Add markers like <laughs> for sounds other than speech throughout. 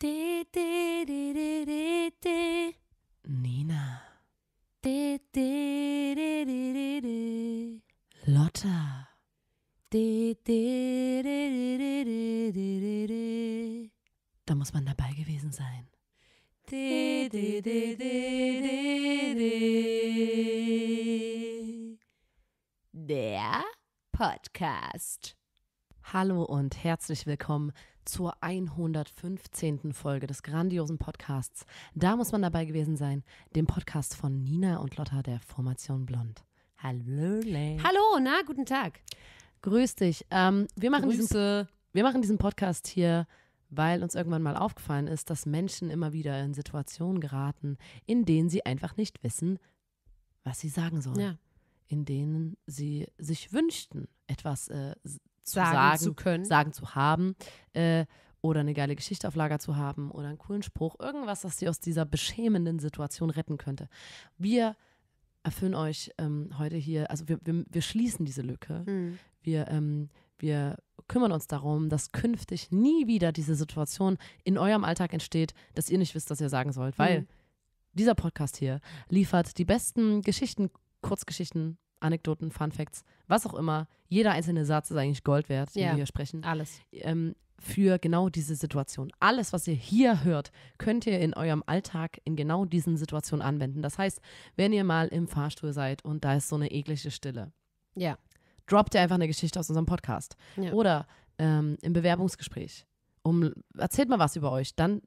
De, de, de, de, de, de. Nina. De, de, de, de, de, de. Lotta. De, de, de, de, de, de, de, Da muss man dabei gewesen sein. de, de, de, de. Der Podcast. Hallo und herzlich willkommen zur 115. Folge des grandiosen Podcasts. Da muss man dabei gewesen sein, dem Podcast von Nina und Lotta der Formation Blond. Hallo. Hallo, na, guten Tag. Grüß dich. Ähm, wir, machen Grüße. diesen, wir machen diesen Podcast hier, weil uns irgendwann mal aufgefallen ist, dass Menschen immer wieder in Situationen geraten, in denen sie einfach nicht wissen, was sie sagen sollen. Ja. In denen sie sich wünschten, etwas äh, zu sagen, sagen, zu können, sagen zu haben äh, oder eine geile Geschichte auf Lager zu haben oder einen coolen Spruch, irgendwas, das sie aus dieser beschämenden Situation retten könnte. Wir erfüllen euch ähm, heute hier, also wir, wir, wir schließen diese Lücke. Mhm. Wir, ähm, wir kümmern uns darum, dass künftig nie wieder diese Situation in eurem Alltag entsteht, dass ihr nicht wisst, was ihr sagen sollt, hm. weil mhm. dieser Podcast hier liefert die besten Geschichten, Kurzgeschichten, Anekdoten, Fun Facts, was auch immer. Jeder einzelne Satz ist eigentlich Gold wert, den ja, wir hier sprechen. Alles. Ähm, für genau diese Situation. Alles, was ihr hier hört, könnt ihr in eurem Alltag in genau diesen Situationen anwenden. Das heißt, wenn ihr mal im Fahrstuhl seid und da ist so eine eklige Stille, ja. droppt ihr einfach eine Geschichte aus unserem Podcast. Ja. Oder ähm, im Bewerbungsgespräch. Um, erzählt mal was über euch. Dann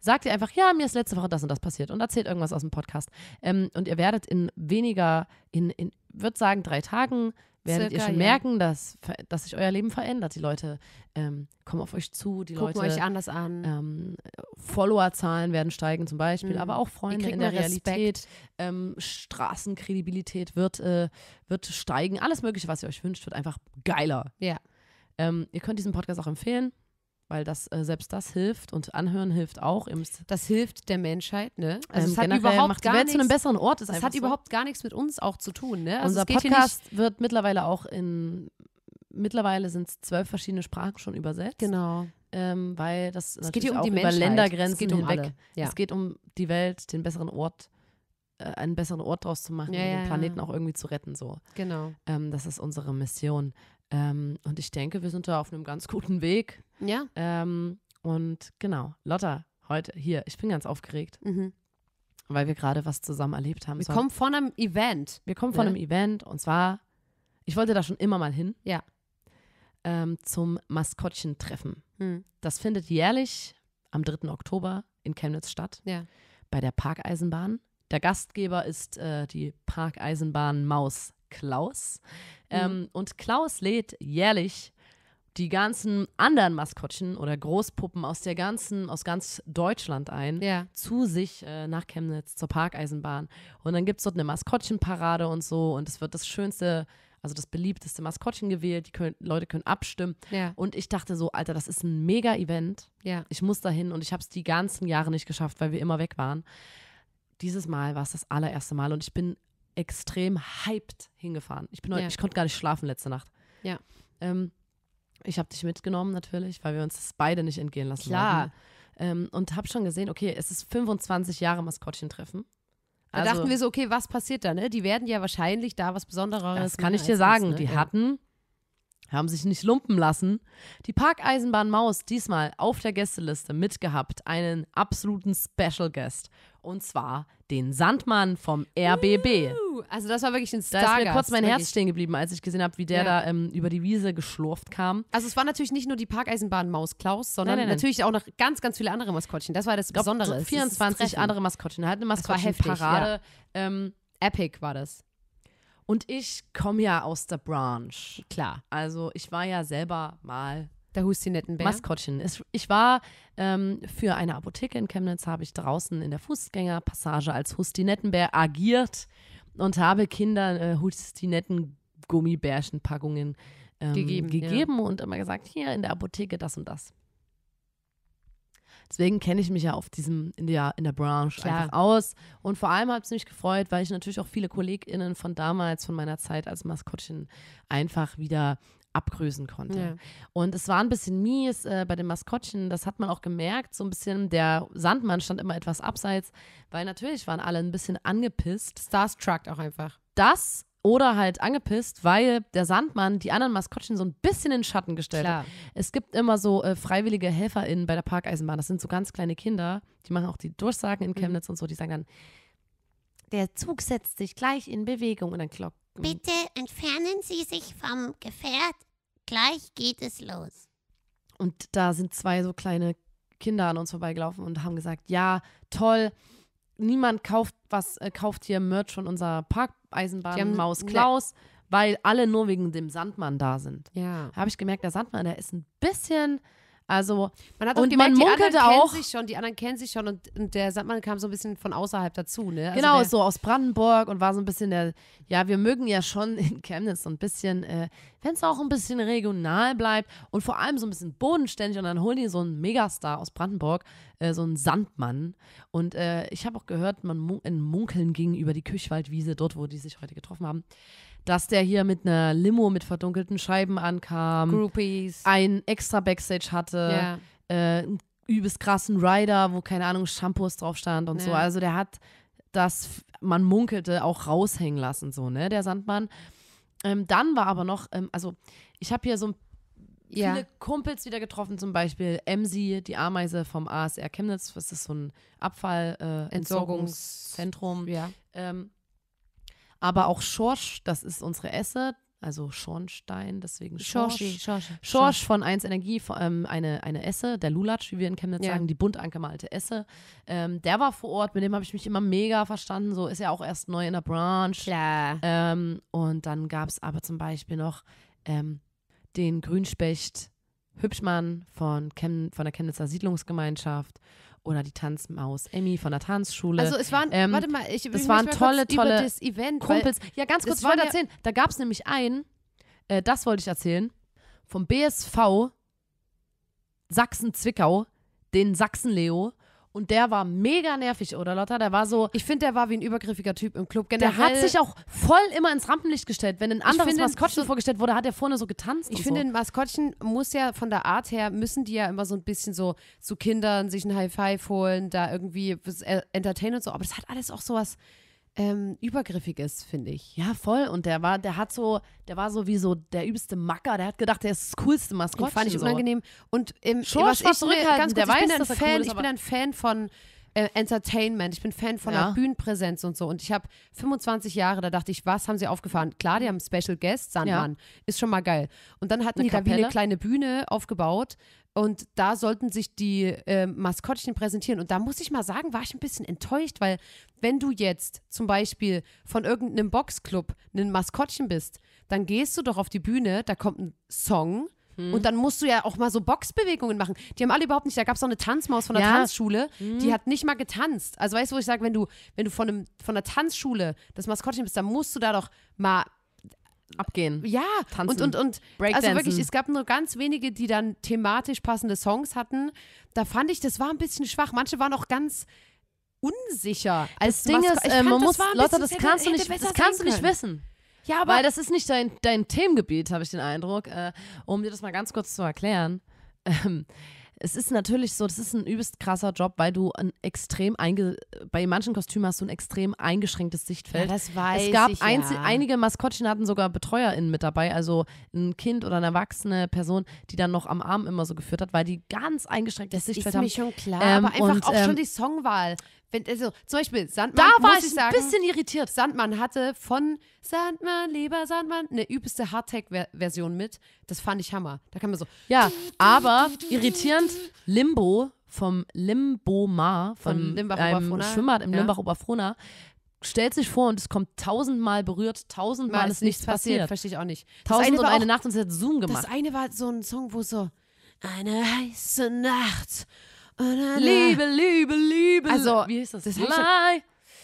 sagt ihr einfach, ja, mir ist letzte Woche das und das passiert und erzählt irgendwas aus dem Podcast. Ähm, und ihr werdet in weniger, in, in würde sagen, drei Tagen werdet Circa, ihr schon ja. merken, dass, dass sich euer Leben verändert. Die Leute ähm, kommen auf euch zu, die Gucken Leute euch anders an. Ähm, Followerzahlen werden steigen zum Beispiel, mhm. aber auch Freunde in der Realität. Ähm, Straßenkredibilität wird, äh, wird steigen. Alles Mögliche, was ihr euch wünscht, wird einfach geiler. Ja. Ähm, ihr könnt diesen Podcast auch empfehlen weil das äh, selbst das hilft und Anhören hilft auch. Das hilft der Menschheit, ne? Also ähm, es hat überhaupt gar nichts, zu einem besseren Ort. es hat so. überhaupt gar nichts mit uns auch zu tun, ne? Also Unser Podcast wird mittlerweile auch in mittlerweile sind es zwölf verschiedene Sprachen schon übersetzt. Genau. Ähm, weil das es geht hier um die Menschheit. über Ländergrenzen es geht um hinweg. Alle. Ja. Es geht um die Welt, den besseren Ort äh, einen besseren Ort draus zu machen, ja, den Planeten ja. auch irgendwie zu retten. So. Genau. Ähm, das ist unsere Mission. Ähm, und ich denke, wir sind da auf einem ganz guten Weg. Ja. Ähm, und genau, Lotta, heute hier, ich bin ganz aufgeregt. Mhm. Weil wir gerade was zusammen erlebt haben. Wir so, kommen von einem Event. Wir kommen von ja. Ne? einem Event und zwar, ich wollte da schon immer mal hin. Ja. Ähm, zum Maskottchentreffen. Mhm. Das findet jährlich am 3. Oktober in Chemnitz statt. Ja. Bei der Parkeisenbahn. Der Gastgeber ist äh, die Parkeisenbahn Maus Klaus. Mhm. Ähm, Und Klaus lädt jährlich die ganzen anderen Maskottchen oder Großpuppen aus der ganzen, aus ganz Deutschland ein, ja. zu sich äh, nach Chemnitz zur Parkeisenbahn. Und dann gibt es dort eine Maskottchenparade und so und es wird das schönste, also das beliebteste Maskottchen gewählt, die können, Leute können abstimmen. Ja. Und ich dachte so, Alter, das ist ein Mega-Event. Ja. Ich muss dahin und ich habe es die ganzen Jahre nicht geschafft, weil wir immer weg waren. Dieses Mal war es das allererste Mal und ich bin extrem hyped hingefahren. Ich bin heute, ja. ich konnte gar nicht schlafen letzte Nacht. Ja. Ähm, ich habe dich mitgenommen natürlich, weil wir uns das beide nicht entgehen lassen Klar. Ähm, und habe schon gesehen, okay, es ist 25 Jahre Maskottchentreffen. Also, da dachten also wir so, okay, was passiert da, ne? Die werden ja wahrscheinlich da was Besonderes. Das kann ich dir sagen. Uns, ne? Die ja. hatten, haben sich nicht lumpen lassen, die Parkeisenbahn Maus diesmal auf der Gästeliste mitgehabt, einen absoluten Special Guest. Und zwar den Sandmann vom RBB. Also das war wirklich ein Star. Da ist mir kurz mein Herz stehen geblieben, als ich gesehen habe, wie der ja. da ähm, über die Wiese geschlurft kam. Also es war natürlich nicht nur die Parkeisenbahnmaus Klaus, sondern nein, nein, natürlich auch noch ganz, ganz viele andere Maskottchen. Das war das Besondere. glaub, Besondere. 24 das andere Maskottchen. Er hat eine Maskottchenparade. Ähm, Epic war das. Und ich komme ja aus der Branche. Klar. Also ich war ja selber mal der Hustinettenbär. Maskottchen. Ich war ähm, für eine Apotheke in Chemnitz, habe ich draußen in der Fußgängerpassage als Hustinettenbär agiert und habe Kinder äh, Hustinetten-Gummibärchen-Packungen ähm, gegeben, gegeben ja. und immer gesagt, hier in der Apotheke das und das. Deswegen kenne ich mich ja auf diesem, in der, in der Branche Klar. einfach aus. Und vor allem hat es mich gefreut, weil ich natürlich auch viele KollegInnen von damals, von meiner Zeit als Maskottchen, einfach wieder abgrüßen konnte. Ja. Und es war ein bisschen mies äh, bei den Maskottchen, das hat man auch gemerkt, so ein bisschen der Sandmann stand immer etwas abseits, weil natürlich waren alle ein bisschen angepisst. Starstruck auch einfach. Das oder halt angepisst, weil der Sandmann die anderen Maskottchen so ein bisschen in den Schatten gestellt Klar. hat. Es gibt immer so äh, freiwillige HelferInnen bei der Parkeisenbahn, das sind so ganz kleine Kinder, die machen auch die Durchsagen in mhm. Chemnitz mhm. und so, die sagen dann, der Zug setzt sich gleich in Bewegung und dann klopft Mhm. Bitte entfernen Sie sich vom Gefährt. Gleich geht es los. Und da sind zwei so kleine Kinder an uns vorbeigelaufen und haben gesagt, ja, toll, niemand kauft was, äh, kauft hier Merch von unserer Parkeisenbahnmaus ne Klaus, weil alle nur wegen dem Sandmann da sind. Ja. Habe ich gemerkt, der Sandmann, der ist ein bisschen also man hat auch und gemerkt, man die anderen auch, kennen sich schon, die anderen kennen sich schon und, und der Sandmann kam so ein bisschen von außerhalb dazu, ne? Also genau, der, so aus Brandenburg und war so ein bisschen der, ja, wir mögen ja schon <laughs> in Chemnitz so ein bisschen, äh, wenn es auch ein bisschen regional bleibt und vor allem so ein bisschen bodenständig und dann holen die so einen Megastar aus Brandenburg, äh, so einen Sandmann und äh, ich habe auch gehört, man mun in Munkeln ging über die Küchwaldwiese, dort, wo die sich heute getroffen haben, dass der hier mit einer Limo mit verdunkelten Scheiben ankam. Groupies. Ein extra Backstage hatte. Yeah. Äh, übelst krassen Rider, wo keine Ahnung, Shampoos drauf stand und yeah. so. Also der hat das, man munkelte, auch raushängen lassen, so, ne, der Sandmann. Ähm, dann war aber noch, ähm, also ich habe hier so ein ja. viele Kumpels wieder getroffen, zum Beispiel Emsi, die Ameise vom ASR Chemnitz, das ist so ein Abfallentsorgungszentrum. Äh, Entsorgungs ja. ähm, aber auch Schorsch, das ist unsere Esse, also Schornstein, deswegen Schorsch. Schorschi, Schorsch. Schorsch von 1 Energie, ähm, eine, eine Esse, der Lulatsch, wie wir in Chemnitz ja. sagen, die bunt angemalte Esse. Ähm, der war vor Ort, mit dem habe ich mich immer mega verstanden. So ist er auch erst neu in der Branche. Klar. Ähm, und dann gab es aber zum Beispiel noch ähm, den Grünspecht Hübschmann von, Chem von der Chemnitzer Siedlungsgemeinschaft oder die Tanzmaus Emmy von der Tanzschule. Also es waren, ähm, warte mal, ich das waren tolle, tolle Event, Kumpels. Ja, ganz kurz, ich wollte erzählen, da gab es nämlich einen, äh, das wollte ich erzählen, vom BSV Sachsen-Zwickau, den Sachsen-Leo und der war mega nervig, oder Lotta? Der war so. Ich finde, der war wie ein übergriffiger Typ im Club. Generell, der hat sich auch voll immer ins Rampenlicht gestellt. Wenn ein anderes Maskottchen vorgestellt wurde, hat er vorne so getanzt. Ich finde, so. ein Maskottchen muss ja von der Art her, müssen die ja immer so ein bisschen so zu Kindern sich ein High Five holen, da irgendwie äh, entertainen und so. Aber das hat alles auch sowas. was ähm, übergriffig ist, finde ich. Ja, voll. Und der war, der hat so, der war sowieso der übelste Macker. Der hat gedacht, der ist das coolste Maskottchen. Den fand ich unangenehm. Und im, Schon, was ich mir, ganz kurz, der ich bin ein Fan, cool ist, ich bin ein Fan von äh, Entertainment, ich bin Fan von ja. der Bühnenpräsenz und so. Und ich habe 25 Jahre, da dachte ich, was haben sie aufgefahren? Klar, die haben Special Guest, Sandmann, ja. ist schon mal geil. Und dann hatten eine die Kapelle. da wie eine kleine Bühne aufgebaut und da sollten sich die äh, Maskottchen präsentieren. Und da muss ich mal sagen, war ich ein bisschen enttäuscht, weil wenn du jetzt zum Beispiel von irgendeinem Boxclub ein Maskottchen bist, dann gehst du doch auf die Bühne, da kommt ein Song, hm. Und dann musst du ja auch mal so Boxbewegungen machen. Die haben alle überhaupt nicht, da gab es noch eine Tanzmaus von der ja. Tanzschule, hm. die mhm. hat nicht mal getanzt. Also weißt du, wo ich sage, wenn du, wenn du von, einem, von der Tanzschule das Maskottchen bist, dann musst du da doch mal abgehen. Ja, tanzen. Und, und, und also Breakdancen. also wirklich, es gab nur ganz wenige, die dann thematisch passende Songs hatten. Da fand ich, das war ein bisschen schwach. Manche waren auch ganz unsicher. Als Ding ist, äh, man muss, Lotta, das kannst du nicht wissen. Ja, aber Weil das ist nicht dein, dein Themengebiet, habe ich den Eindruck. Äh, um dir das mal ganz kurz zu erklären. Ähm, es ist natürlich so, das ist ein übelst krasser Job, weil du ein extrem einge bei manchen Kostümen hast du ein extrem eingeschränktes Sichtfeld. Ja, das weiß Es gab ich, ja. einige Maskottchen hatten sogar BetreuerInnen mit dabei, also ein Kind oder eine erwachsene Person, die dann noch am Arm immer so geführt hat, weil die ganz eingeschränktes das Sichtfeld haben. Das ist mir schon klar, ähm, aber einfach und, auch ähm, schon die Songwahl. Wenn, also, zum Beispiel Sandmann. Da war ich, ich sagen, ein bisschen irritiert. Sandmann hatte von Sandmann, lieber Sandmann, eine übelste Hardtech-Version mit. Das fand ich Hammer. Da kann man so. Ja, aber irritierend Limbo vom Limboma Ma, von, von einem Schwimmbad im ja. Limbach-Oberfrohna, stellt sich vor und es kommt tausendmal berührt, tausendmal ist, ist nichts passiert. passiert. Verstehe ich auch nicht. Tausend und eine auch, Nacht und sie hat Zoom gemacht. Das eine war so ein Song, wo so eine heiße Nacht. Liebe, Liebe, Liebe. Also, wie ist das? das My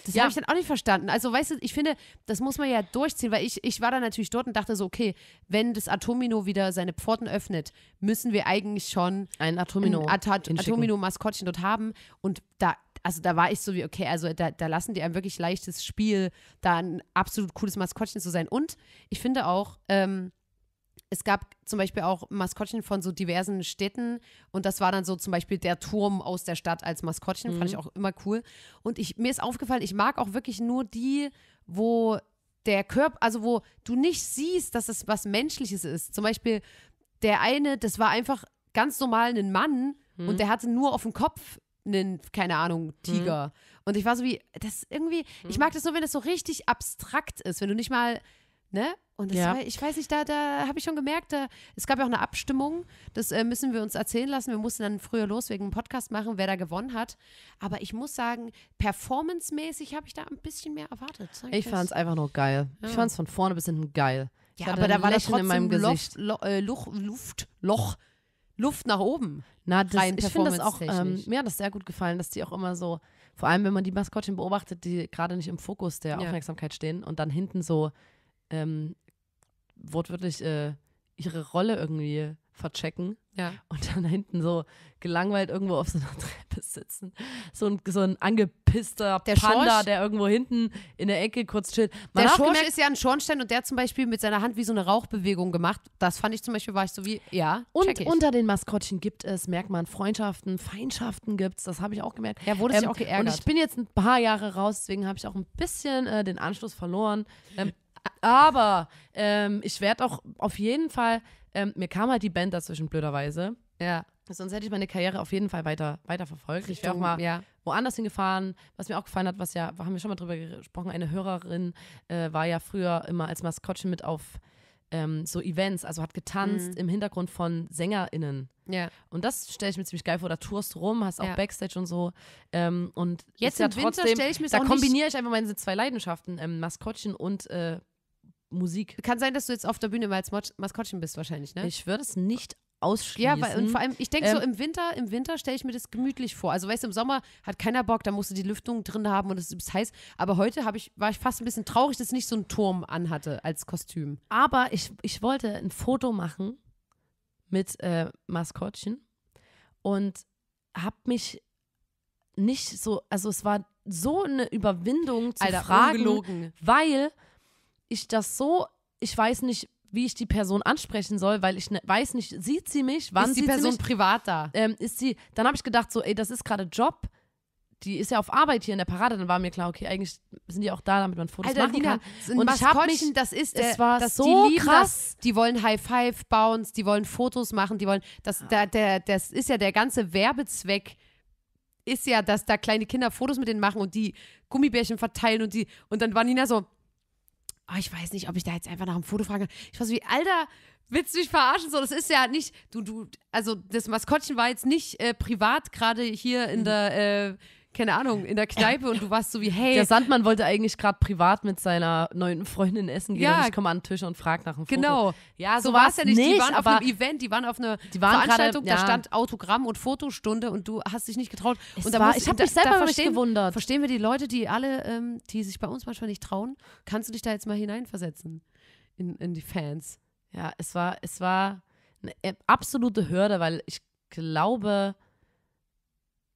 das ja. habe ich dann auch nicht verstanden. Also, weißt du, ich finde, das muss man ja durchziehen, weil ich, ich war dann natürlich dort und dachte so, okay, wenn das Atomino wieder seine Pforten öffnet, müssen wir eigentlich schon ein Atomino, ein Atomino-Maskottchen dort haben. Und da, also da war ich so wie, okay, also da, da lassen die einem wirklich leichtes Spiel, da ein absolut cooles Maskottchen zu sein. Und ich finde auch, ähm, es gab zum Beispiel auch Maskottchen von so diversen Städten und das war dann so zum Beispiel der Turm aus der Stadt als Maskottchen, mhm. fand ich mhm. auch immer cool. Und ich, mir ist aufgefallen, ich mag auch wirklich nur die, wo der Körper, also wo du nicht siehst, dass es was Menschliches ist. Zum Beispiel der eine, das war einfach ganz normal ein Mann mhm. und der hatte nur auf dem Kopf einen, keine Ahnung, mhm. Tiger. Mhm. Und ich war so wie, das irgendwie, ich mhm. mag das nur, wenn das so richtig abstrakt ist, wenn du nicht mal, ne? Und das ja. war, ich weiß nicht, da, da habe ich schon gemerkt, da, es gab ja auch eine Abstimmung, das äh, müssen wir uns erzählen lassen. Wir mussten dann früher los wegen einem Podcast machen, wer da gewonnen hat. Aber ich muss sagen, performancemäßig habe ich da ein bisschen mehr erwartet. Ich, ich fand es einfach nur geil. Ja. Ich fand es von vorne bis hinten geil. Ich ja, aber da war das schon in meinem Gesicht. Loch, äh, Luft, Loch, Luft nach oben. Na, das, rein ich finde das auch, ähm, mir hat das sehr gut gefallen, dass die auch immer so, vor allem wenn man die Maskottchen beobachtet, die gerade nicht im Fokus der Aufmerksamkeit stehen und dann hinten so ähm, wortwörtlich äh, ihre Rolle irgendwie verchecken ja. und dann hinten so gelangweilt irgendwo auf so einer <laughs> Treppe sitzen. So ein, so ein angepisster der Panda, Schorsch, der irgendwo hinten in der Ecke kurz chillt. Man der Schorsch gemerkt, ist ja ein Schornstein und der zum Beispiel mit seiner Hand wie so eine Rauchbewegung gemacht. Das fand ich zum Beispiel, war ich so wie, ja. Und unter den Maskottchen gibt es, merkt man, Freundschaften, Feindschaften gibt es. Das habe ich auch gemerkt. Er wurde ähm, ich auch geärgert. Und ich bin jetzt ein paar Jahre raus, deswegen habe ich auch ein bisschen äh, den Anschluss verloren. Ähm, aber ähm, ich werde auch auf jeden Fall, ähm, mir kam halt die Band dazwischen, blöderweise. Ja. Sonst hätte ich meine Karriere auf jeden Fall weiter, weiter verfolgt. Ich wäre auch mal ja. woanders hingefahren. Was mir auch gefallen hat, was ja, haben wir schon mal drüber gesprochen, eine Hörerin äh, war ja früher immer als Maskottchen mit auf ähm, so Events, also hat getanzt mhm. im Hintergrund von SängerInnen. Ja. Und das stelle ich mir ziemlich geil vor. Da tourst rum, hast auch ja. Backstage und so. Ähm, und jetzt im ja Winter stelle ich mir Da kombiniere ich einfach meine zwei Leidenschaften, ähm, Maskottchen und äh, Musik. Kann sein, dass du jetzt auf der Bühne mal als Maskottchen bist wahrscheinlich, ne? Ich würde es nicht ausschließen. Ja, weil, und vor allem, ich denke ähm, so im Winter, im Winter stelle ich mir das gemütlich vor. Also weißt du, im Sommer hat keiner Bock, da musst du die Lüftung drin haben und es ist heiß. Aber heute ich, war ich fast ein bisschen traurig, dass ich nicht so einen Turm anhatte als Kostüm. Aber ich, ich wollte ein Foto machen mit äh, Maskottchen und habe mich nicht so, also es war so eine Überwindung zu Alter, fragen, ungelogen. weil ich das so, ich weiß nicht, wie ich die Person ansprechen soll, weil ich ne, weiß nicht, sieht sie mich, wann ist die sieht Person sie mich? privat da? Ähm, ist sie? Dann habe ich gedacht so, ey, das ist gerade Job. Die ist ja auf Arbeit hier in der Parade. Dann war mir klar, okay, eigentlich sind die auch da, damit man Fotos Alter, machen Lina, kann. Und ich habe mich, das ist, der, es war das, so die krass. Das, die wollen High Five Bounce, die wollen Fotos machen, die wollen, das, ja. der, ah. der, das ist ja der ganze Werbezweck ist ja, dass da kleine Kinder Fotos mit denen machen und die Gummibärchen verteilen und die und dann war Nina so, oh, ich weiß nicht, ob ich da jetzt einfach nach einem Foto frage. Ich weiß so wie, Alter, willst du mich verarschen? So, das ist ja nicht, du, du, also das Maskottchen war jetzt nicht äh, privat gerade hier in mhm. der, äh, keine Ahnung, in der Kneipe und du warst so wie, hey. Der Sandmann wollte eigentlich gerade privat mit seiner neuen Freundin essen gehen ja. und ich komme an den Tisch und frage nach einem Foto. Genau. Ja, so, so war es ja nicht. nicht. Die waren auf einem Event, die waren auf einer Veranstaltung, grade, ja. da stand Autogramm und Fotostunde und du hast dich nicht getraut. Es und da war, ich habe mich selber verstehen, gewundert. Verstehen wir die Leute, die alle, ähm, die sich bei uns manchmal nicht trauen, kannst du dich da jetzt mal hineinversetzen in, in die Fans? Ja, es war, es war eine äh, absolute Hürde, weil ich glaube,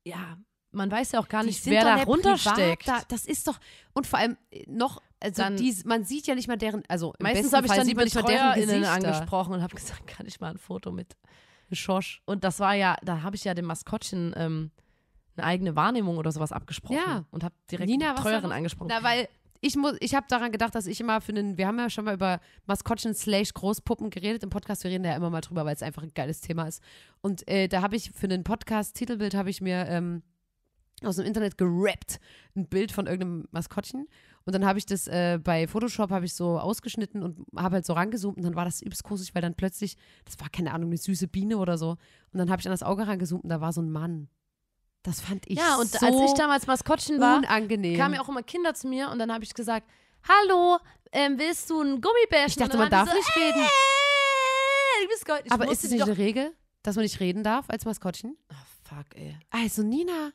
ja, man weiß ja auch gar nicht, wer da runtersteckt. Da, das ist doch, und vor allem äh, noch, also dann, die, man sieht ja nicht mal deren, also meistens habe ich dann die BetreuerInnen angesprochen und habe gesagt, kann ich mal ein Foto mit Schosch? Und das war ja, da habe ich ja dem Maskottchen ähm, eine eigene Wahrnehmung oder sowas abgesprochen. Ja. Und habe direkt die Betreuerin angesprochen. Na, weil ich ich habe daran gedacht, dass ich immer für einen, wir haben ja schon mal über Maskottchen slash Großpuppen geredet im Podcast, wir reden da ja immer mal drüber, weil es einfach ein geiles Thema ist. Und äh, da habe ich für einen Podcast-Titelbild habe ich mir ähm, aus dem Internet gerappt, ein Bild von irgendeinem Maskottchen. Und dann habe ich das äh, bei Photoshop habe ich so ausgeschnitten und habe halt so rangezoomt und dann war das übelst gruselig, weil dann plötzlich, das war keine Ahnung, eine süße Biene oder so. Und dann habe ich an das Auge rangezoomt und da war so ein Mann. Das fand ich Ja, und so als ich damals Maskottchen war, unangenehm. kamen ja auch immer Kinder zu mir und dann habe ich gesagt, hallo, ähm, willst du ein Gummibärchen? Ich dachte, man darf so, nicht äh, reden. Äh, bist Gold. Aber ist es nicht eine Regel, dass man nicht reden darf als Maskottchen? Oh, fuck, ey. Also Nina,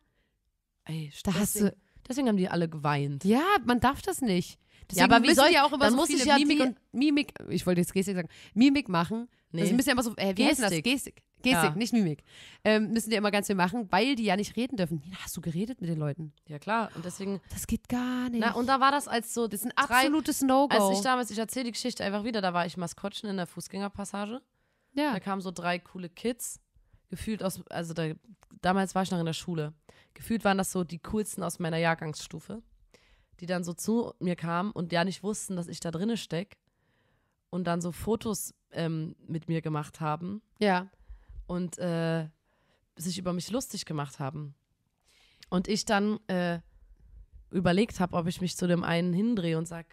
Ey, da deswegen, du, deswegen haben die alle geweint. Ja, man darf das nicht. Deswegen ja, aber wie soll ja auch über so muss ich ja Mimik, und, Mimik, ich wollte jetzt Gestik sagen, Mimik machen. Nee. Das müssen ja immer so, äh, wie Gestik. heißt das? Gestik. Gestik, ja. nicht Mimik. Ähm, müssen die immer ganz viel machen, weil die ja nicht reden dürfen. Nee, hast du geredet mit den Leuten? Ja, klar. Und deswegen. Das geht gar nicht. Na, und da war das als so. Das ist ein absolutes No-Go. Als ich damals, ich erzähle die Geschichte einfach wieder, da war ich Maskottchen in der Fußgängerpassage. Ja. Da kamen so drei coole Kids gefühlt aus, also da, damals war ich noch in der Schule, gefühlt waren das so die coolsten aus meiner Jahrgangsstufe, die dann so zu mir kamen und ja nicht wussten, dass ich da drinne stecke und dann so Fotos ähm, mit mir gemacht haben. Ja. Und äh, sich über mich lustig gemacht haben. Und ich dann äh, überlegt habe, ob ich mich zu dem einen hindrehe und sage,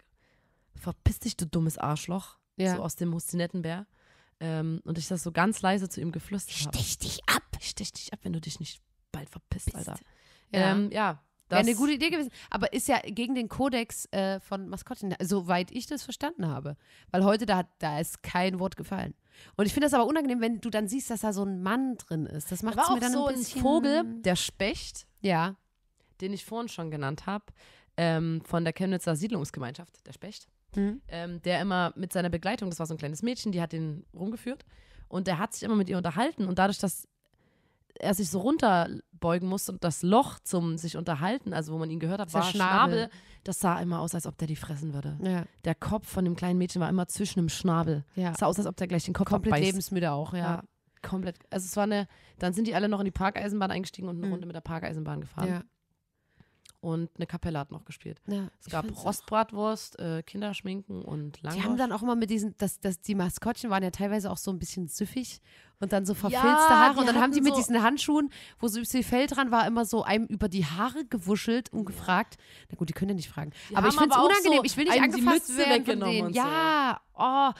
verpiss dich, du dummes Arschloch, ja. so aus dem Hustinettenbär. Ähm, und ich das so ganz leise zu ihm geflüstert habe. Stich dich ab! Ich stich dich ab, wenn du dich nicht bald verpisst, Bist. Alter. Ja. Ähm, ja. Wäre eine gute Idee gewesen. Aber ist ja gegen den Kodex äh, von Maskottchen, soweit ich das verstanden habe. Weil heute, da, da ist kein Wort gefallen. Und ich finde das aber unangenehm, wenn du dann siehst, dass da so ein Mann drin ist. Das macht mir dann so ein bisschen... Vogel, der Specht. Ja. Den ich vorhin schon genannt habe, ähm, von der Chemnitzer Siedlungsgemeinschaft, der Specht mhm. ähm, der immer mit seiner Begleitung, das war so ein kleines Mädchen, die hat den rumgeführt und der hat sich immer mit ihr unterhalten und dadurch, dass er sich so runterbeugen musste und das Loch zum sich unterhalten, also wo man ihn gehört hat, war Schnabel. Schnabel. Das sah immer aus, als ob der die fressen würde. Ja. Der Kopf von dem kleinen Mädchen war immer zwischen dem Schnabel. Ja. Das sah aus, als ob der gleich den Kopf Komplett abbeißt. lebensmüde auch, ja. ja. Komplett. Also es war eine, dann sind die alle noch in die Parkeisenbahn eingestiegen und eine mhm. Runde mit der Parkeisenbahn gefahren. Ja und eine Kapelle hat noch gespielt. Ja, es gab Rostbratwurst, äh, Kinderschminken und Langosch. Die haben dann auch immer mit diesen, das, das, die Maskottchen waren ja teilweise auch so ein bisschen süffig und dann so verfilzte ja, Haare. Und dann haben die mit so diesen Handschuhen, wo so Fell dran war, immer so einem über die Haare gewuschelt und gefragt. Na gut, die können ja nicht fragen. Die aber ich finde es unangenehm. So ich will nicht angefasst werden von denen. Ja, so. oh.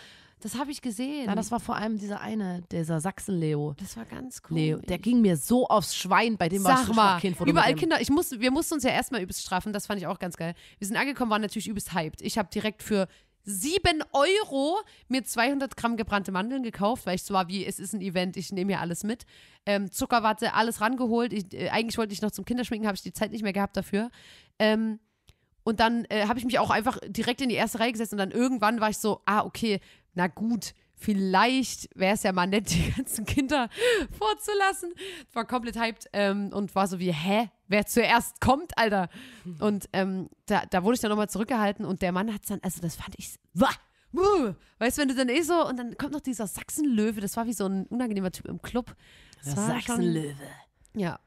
Das habe ich gesehen. Ja, das war vor allem dieser eine, dieser Sachsen-Leo. Das war ganz cool. Leo, der ging mir so aufs Schwein, bei dem Sag war ich mal, Kind Überall dem. Kinder. Ich muss, wir mussten uns ja erstmal übelst strafen. Das fand ich auch ganz geil. Wir sind angekommen, waren natürlich übelst hyped. Ich habe direkt für 7 Euro mir 200 Gramm gebrannte Mandeln gekauft, weil ich so war wie, es ist ein Event, ich nehme ja alles mit. Ähm, Zuckerwatte, alles rangeholt. Ich, äh, eigentlich wollte ich noch zum Kinderschminken, habe ich die Zeit nicht mehr gehabt dafür. Ähm, und dann äh, habe ich mich auch einfach direkt in die erste Reihe gesetzt und dann irgendwann war ich so, ah, okay, na gut, vielleicht wäre es ja mal nett, <laughs> die ganzen Kinder vorzulassen. war komplett hyped ähm, und war so wie, hä? Wer zuerst kommt, Alter? Und ähm, da, da wurde ich dann nochmal zurückgehalten und der Mann hat dann, also das fand ich, weißt du, wenn du dann eh so, und dann kommt noch dieser Sachsenlöwe, das war wie so ein unangenehmer Typ im Club. Sachsenlöwe. ja.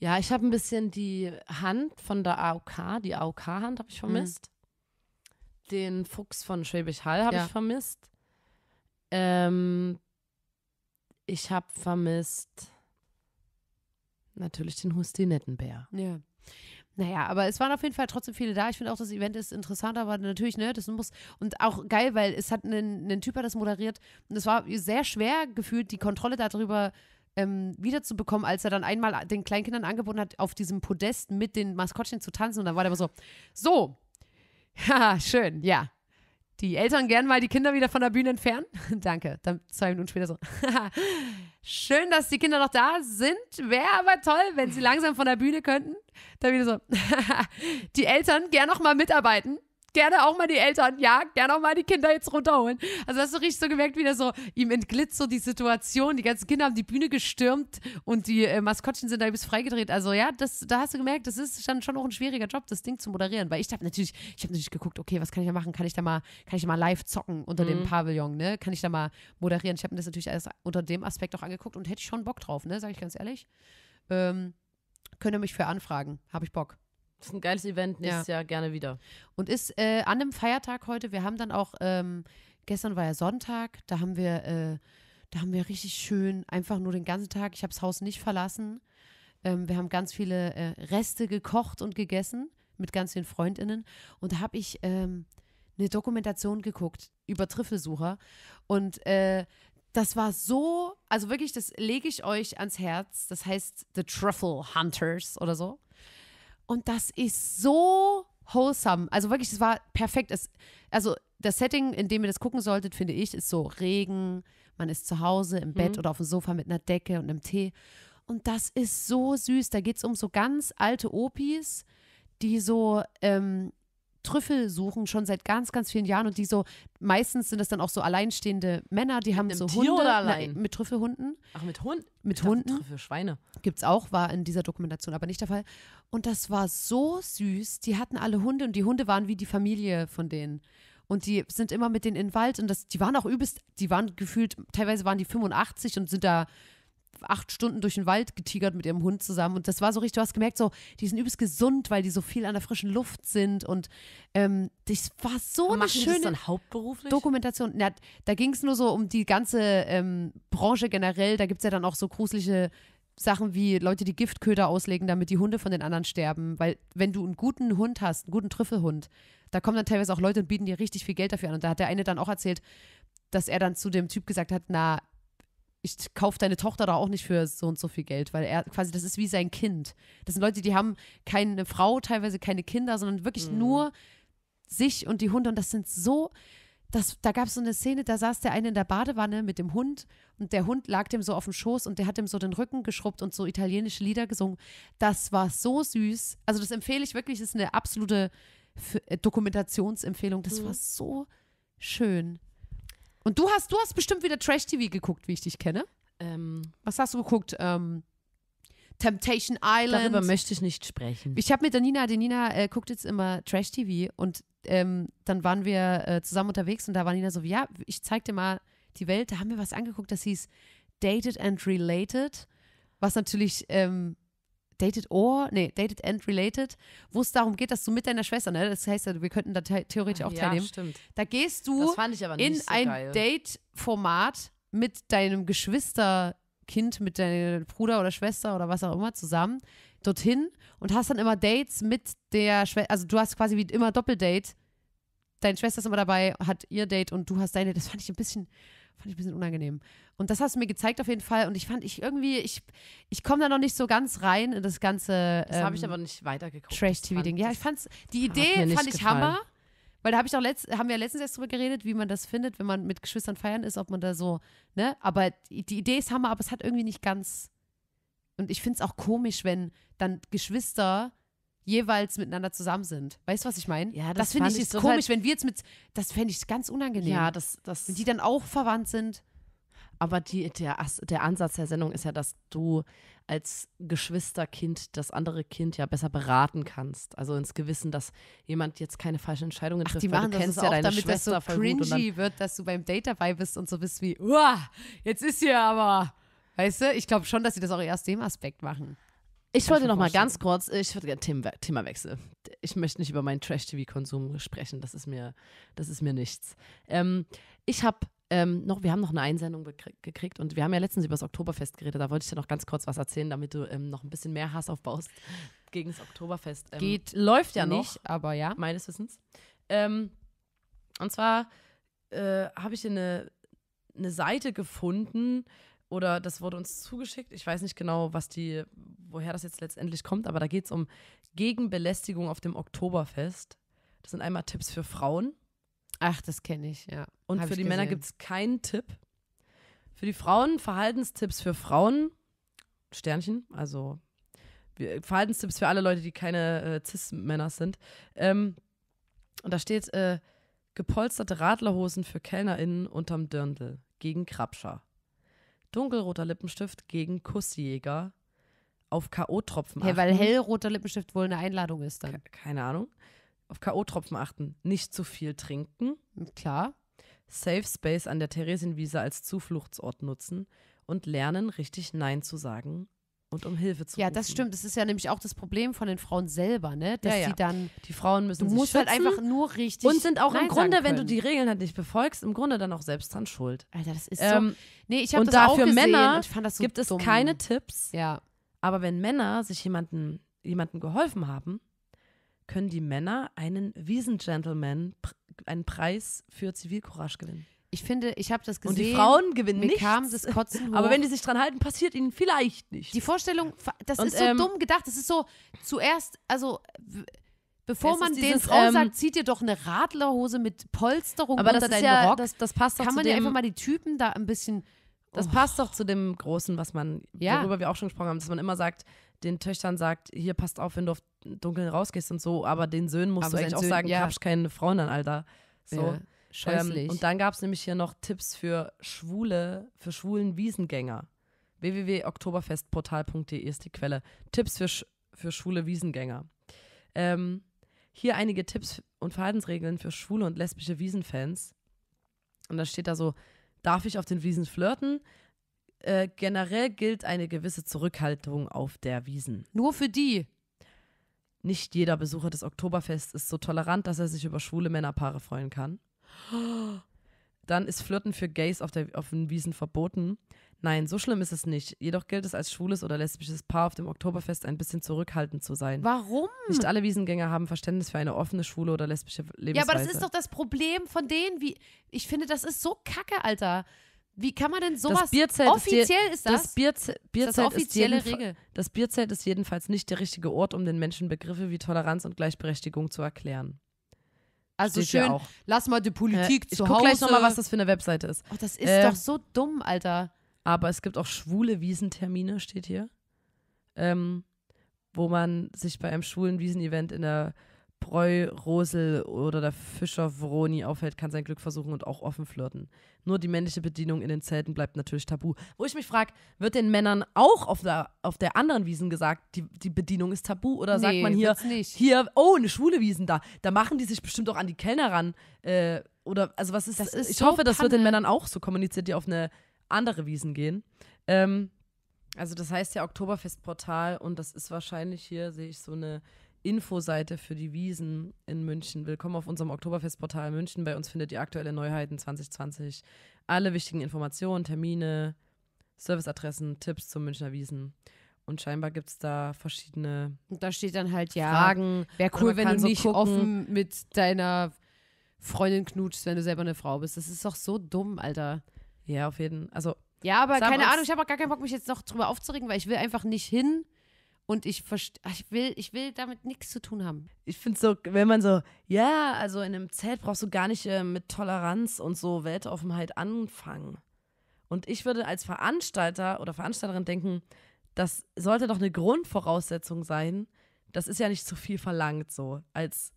Ja, ich habe ein bisschen die Hand von der AOK, die AOK-Hand habe ich vermisst. Mhm den Fuchs von Schwäbisch Hall habe ja. ich vermisst. Ähm, ich habe vermisst natürlich den Hustinettenbär. Ja. Naja, aber es waren auf jeden Fall trotzdem viele da. Ich finde auch, das Event ist interessant, aber natürlich, ne, das muss. Und auch geil, weil es hat einen, einen Typ, der das moderiert. Und es war sehr schwer gefühlt, die Kontrolle darüber ähm, wiederzubekommen, als er dann einmal den Kleinkindern angeboten hat, auf diesem Podest mit den Maskottchen zu tanzen. Und dann war der immer so: So, <laughs> Ja, schön, ja. Die Eltern gern mal die Kinder wieder von der Bühne entfernen. <laughs> Danke, dann zwei Minuten später so. <laughs> schön, dass die Kinder noch da sind. Wäre aber toll, wenn sie langsam von der Bühne könnten. Dann wieder so. die Eltern gern noch mal mitarbeiten gerne auch mal die Eltern, ja, gerne auch mal die Kinder jetzt runterholen. Also hast du richtig so gemerkt, wie da so ihm entglitt so die Situation. Die ganzen Kinder haben die Bühne gestürmt und die äh, Maskottchen sind da übelst freigedreht. Also ja, das, da hast du gemerkt, das ist dann schon auch ein schwieriger Job, das Ding zu moderieren. Weil ich habe natürlich, ich habe natürlich geguckt, okay, was kann ich da machen? Kann ich da mal, kann ich da mal live zocken unter mhm. dem Pavillon, ne? Kann ich da mal moderieren? Ich habe mir das natürlich alles unter dem Aspekt auch angeguckt und hätte ich schon Bock drauf, ne? Sag ich ganz ehrlich. Ähm, könnt ihr mich für anfragen, habe ich Bock. Das ist ein geiles Event, nächstes ja. Jahr gerne wieder. Und ist äh, an einem Feiertag heute, wir haben dann auch, ähm, gestern war ja Sonntag, da haben wir, äh, da haben wir richtig schön, einfach nur den ganzen Tag, ich habe das Haus nicht verlassen. Ähm, wir haben ganz viele äh, Reste gekocht und gegessen mit ganz vielen FreundInnen. Und da habe ich ähm, eine Dokumentation geguckt über Trüffelsucher. Und äh, das war so, also wirklich, das lege ich euch ans Herz. Das heißt The Truffle Hunters oder so. Und das ist so wholesome. Also wirklich, es war perfekt. Es, also das Setting, in dem ihr das gucken solltet, finde ich, ist so Regen, man ist zu Hause im Bett mhm. oder auf dem Sofa mit einer Decke und einem Tee. Und das ist so süß. Da geht es um so ganz alte Opis, die so ähm, Trüffel suchen, schon seit ganz, ganz vielen Jahren. Und die so, meistens sind das dann auch so alleinstehende Männer, die mit haben so Tier Hunde. Oder allein? Na, mit Trüffelhunden. Ach, mit Hunden? Mit ich Hunden. Trüffelschweine. Gibt es auch, war in dieser Dokumentation aber nicht der Fall. Und das war so süß. Die hatten alle Hunde und die Hunde waren wie die Familie von denen. Und die sind immer mit denen in den Wald und das, die waren auch übelst, die waren gefühlt, teilweise waren die 85 und sind da acht Stunden durch den Wald getigert mit ihrem Hund zusammen. Und das war so richtig, du hast gemerkt, so, die sind übelst gesund, weil die so viel an der frischen Luft sind. Und ähm, das war so eine schöne das hauptberuflich? Dokumentation. Na, da ging es nur so um die ganze ähm, Branche generell. Da gibt es ja dann auch so gruselige Sachen wie Leute, die Giftköder auslegen, damit die Hunde von den anderen sterben. Weil wenn du einen guten Hund hast, einen guten Trüffelhund, da kommen dann teilweise auch Leute und bieten dir richtig viel Geld dafür an. Und da hat der eine dann auch erzählt, dass er dann zu dem Typ gesagt hat, na, ich kaufe deine Tochter da auch nicht für so und so viel Geld, weil er quasi, das ist wie sein Kind. Das sind Leute, die haben keine Frau, teilweise keine Kinder, sondern wirklich mhm. nur sich und die Hunde. Und das sind so, das, da gab es so eine Szene, da saß der eine in der Badewanne mit dem Hund und der Hund lag dem so auf dem Schoß und der hat ihm so den Rücken geschrubbt und so italienische Lieder gesungen. Das war so süß. Also das empfehle ich wirklich, das ist eine absolute äh, Dokumentationsempfehlung. Das mhm. war so schön. Und du hast, du hast bestimmt wieder Trash-TV geguckt, wie ich dich kenne. Ähm, Was hast du geguckt? Ähm, Temptation Island. Darüber möchte ich nicht sprechen. Ich habe mit der Nina, die Nina äh, guckt jetzt immer Trash-TV und ähm, dann waren wir äh, zusammen unterwegs und da war Nina so, ja, ich zeig dir mal die Welt. Da haben wir was angeguckt, das hieß Dated and Related, was natürlich ähm, Dated or, nee, Dated and Related, wo es darum geht, dass du mit deiner Schwester, ne, das heißt, wir könnten da theoretisch auch ja, teilnehmen. Stimmt. Da gehst du in so ein Date-Format mit deinem Geschwisterkind, mit deinem Bruder oder Schwester oder was auch immer zusammen dorthin und hast dann immer Dates mit der Schwester. Also du hast quasi wie immer Doppeldate. Deine Schwester ist immer dabei, hat ihr Date und du hast deine. Das fand ich ein bisschen, fand ich ein bisschen unangenehm. Und das hast du mir gezeigt auf jeden Fall. Und ich fand, ich irgendwie, ich, ich komme da noch nicht so ganz rein in das ganze. Das habe ich ähm, aber nicht weitergeguckt. Trash-TV-Ding. Ja, ich fand's. Die Idee fand ich Hammer. Weil da hab ich auch letzt, haben wir ja letztens erst drüber geredet, wie man das findet, wenn man mit Geschwistern feiern ist, ob man da so, ne? Aber die Idee ist Hammer, aber es hat irgendwie nicht ganz und ich finde es auch komisch, wenn dann Geschwister jeweils miteinander zusammen sind. Weißt du, was ich meine? Ja, das, das finde ich, ich ist komisch, halt wenn wir jetzt mit, das fände ich ganz unangenehm. Ja, das, das. Wenn die dann auch verwandt sind. Aber die, der, der Ansatz der Sendung ist ja, dass du als Geschwisterkind das andere Kind ja besser beraten kannst. Also ins Gewissen, dass jemand jetzt keine falschen Entscheidungen trifft. Ach, die machen du das ja auch, damit Schwester das so cringy wird, dass du beim Date dabei bist und so bist wie, uah, jetzt ist hier aber Weißt du, ich glaube schon, dass sie das auch eher aus dem Aspekt machen. Ich wollte noch mal ganz kurz, ich würde gerne Thema, Themawechsel. Ich möchte nicht über meinen Trash-TV-Konsum sprechen, das ist mir, das ist mir nichts. Ähm, ich habe ähm, noch, wir haben noch eine Einsendung gekriegt und wir haben ja letztens über das Oktoberfest geredet. Da wollte ich dir noch ganz kurz was erzählen, damit du ähm, noch ein bisschen mehr Hass aufbaust <laughs> gegen das Oktoberfest. Ähm, Geht, läuft ja nicht, noch, aber ja. Meines Wissens. Ähm, und zwar äh, habe ich eine, eine Seite gefunden, oder das wurde uns zugeschickt. Ich weiß nicht genau, was die, woher das jetzt letztendlich kommt, aber da geht es um Gegenbelästigung auf dem Oktoberfest. Das sind einmal Tipps für Frauen. Ach, das kenne ich, ja. Und Hab für die gesehen. Männer gibt es keinen Tipp. Für die Frauen Verhaltenstipps für Frauen. Sternchen, also Verhaltenstipps für alle Leute, die keine äh, Cis-Männer sind. Ähm, und da steht äh, gepolsterte Radlerhosen für KellnerInnen unterm Dirndl gegen Krabscher dunkelroter Lippenstift gegen Kussjäger auf K.O.-Tropfen hey, achten. Weil hellroter Lippenstift wohl eine Einladung ist dann. Keine Ahnung. Auf K.O.-Tropfen achten. Nicht zu viel trinken. Hm, klar. Safe Space an der Theresienwiese als Zufluchtsort nutzen und lernen, richtig Nein zu sagen und um Hilfe zu ja, rufen. Ja, das stimmt. Das ist ja nämlich auch das Problem von den Frauen selber, ne? Dass ja, ja. die dann. Die Frauen müssen. Du musst halt einfach nur richtig. Und sind auch Nein im Grunde, wenn du die Regeln halt nicht befolgst, im Grunde dann auch selbst dran schuld. Alter, das ist ähm, so. Nee, ich habe das auch gesehen. Männer und dafür fand so gibt es dumm. keine Tipps. Ja. Aber wenn Männer sich jemanden, jemandem geholfen haben, können die Männer einen Wiesengentleman, einen Preis für Zivilcourage gewinnen ich finde, ich habe das gesehen. Und die Frauen gewinnen nicht. kam das Kotzen hoch. <laughs> Aber wenn die sich dran halten, passiert ihnen vielleicht nicht. Die Vorstellung, das und, ist so ähm, dumm gedacht. Das ist so, zuerst, also bevor man den Frauen ähm, sagt, zieht ihr doch eine Radlerhose mit Polsterung aber unter deinen ja, Rock. Das, das passt doch Kann man dem, ja einfach mal die Typen da ein bisschen. Das oh. passt doch zu dem Großen, was man, ja. worüber wir auch schon gesprochen haben, dass man immer sagt, den Töchtern sagt, hier passt auf, wenn du auf dunkeln rausgehst und so, aber den Söhnen musst aber du eigentlich Söhnen, auch sagen, ja. keine Frauen an, Alter. So. Ja. Ähm, Scheußlich. Ähm, und dann gab es nämlich hier noch Tipps für Schwule, für schwulen Wiesengänger. www.oktoberfestportal.de ist die Quelle. Tipps für, sch für schwule Wiesengänger. Ähm, hier einige Tipps und Verhaltensregeln für schwule und lesbische Wiesenfans. Und da steht da so, darf ich auf den Wiesen flirten? Äh, generell gilt eine gewisse Zurückhaltung auf der Wiesen. Nur für die. Nicht jeder Besucher des Oktoberfests ist so tolerant, dass er sich über schwule Männerpaare freuen kann. Dann ist Flirten für Gays auf, der, auf den Wiesen verboten. Nein, so schlimm ist es nicht. Jedoch gilt es als schwules oder lesbisches Paar auf dem Oktoberfest ein bisschen zurückhaltend zu sein. Warum? Nicht alle Wiesengänger haben Verständnis für eine offene, schwule oder lesbische Lebensweise. Ja, aber das ist doch das Problem von denen, wie. Ich finde, das ist so kacke, Alter. Wie kann man denn sowas? Das offiziell ist das. Das, Bierze Bierzelt ist das offizielle ist Regel. Das Bierzelt ist jedenfalls nicht der richtige Ort, um den Menschen Begriffe wie Toleranz und Gleichberechtigung zu erklären. Also Steht schön, lass mal die Politik äh, zu ich Hause. Ich guck gleich nochmal, was das für eine Webseite ist. Oh, das ist äh, doch so dumm, Alter. Aber es gibt auch schwule Wiesentermine, steht hier. Ähm, wo man sich bei einem schwulen Wiesenevent in der Breu Rosel oder der Fischer Vroni aufhält, kann sein Glück versuchen und auch offen flirten. Nur die männliche Bedienung in den Zelten bleibt natürlich tabu. Wo ich mich frage, wird den Männern auch auf der, auf der anderen Wiesen gesagt, die, die Bedienung ist tabu? Oder sagt man hier, hier, oh, eine schwule Wiesen da. Da machen die sich bestimmt auch an die Kellner ran. Äh, oder, also was ist das? Ist ich so hoffe, das wird den Männern auch so kommuniziert, die auf eine andere Wiesen gehen. Ähm, also das heißt ja Oktoberfestportal und das ist wahrscheinlich hier, sehe ich so eine Infoseite für die Wiesen in München. Willkommen auf unserem Oktoberfestportal München. Bei uns findet ihr aktuelle Neuheiten 2020, alle wichtigen Informationen, Termine, Serviceadressen, Tipps zum Münchner Wiesen. Und scheinbar gibt es da verschiedene. Und da steht dann halt ja. Fragen. Wäre cool, wenn du so nicht gucken. offen mit deiner Freundin knutschst, wenn du selber eine Frau bist. Das ist doch so dumm, Alter. Ja, auf jeden Fall. Also, ja, aber keine Ahnung, ich habe auch gar keinen Bock, mich jetzt noch drüber aufzuregen, weil ich will einfach nicht hin und ich, ich, will, ich will damit nichts zu tun haben. Ich finde so, wenn man so, ja, also in einem Zelt brauchst du gar nicht äh, mit Toleranz und so Weltoffenheit anfangen. Und ich würde als Veranstalter oder Veranstalterin denken, das sollte doch eine Grundvoraussetzung sein. Das ist ja nicht zu viel verlangt so, als